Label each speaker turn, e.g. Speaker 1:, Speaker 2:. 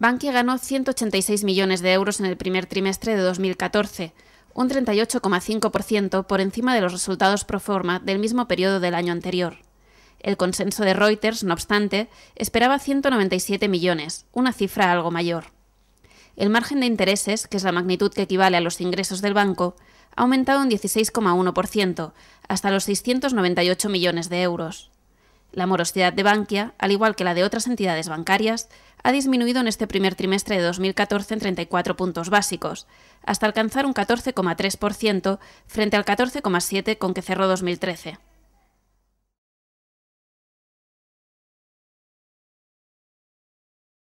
Speaker 1: Bankia ganó 186 millones de euros en el primer trimestre de 2014, un 38,5% por encima de los resultados pro forma del mismo periodo del año anterior. El consenso de Reuters, no obstante, esperaba 197 millones, una cifra algo mayor. El margen de intereses, que es la magnitud que equivale a los ingresos del banco, ha aumentado un 16,1%, hasta los 698 millones de euros. La morosidad de Bankia, al igual que la de otras entidades bancarias, ha disminuido en este primer trimestre de 2014 en 34 puntos básicos, hasta alcanzar un 14,3% frente al 14,7% con que cerró 2013.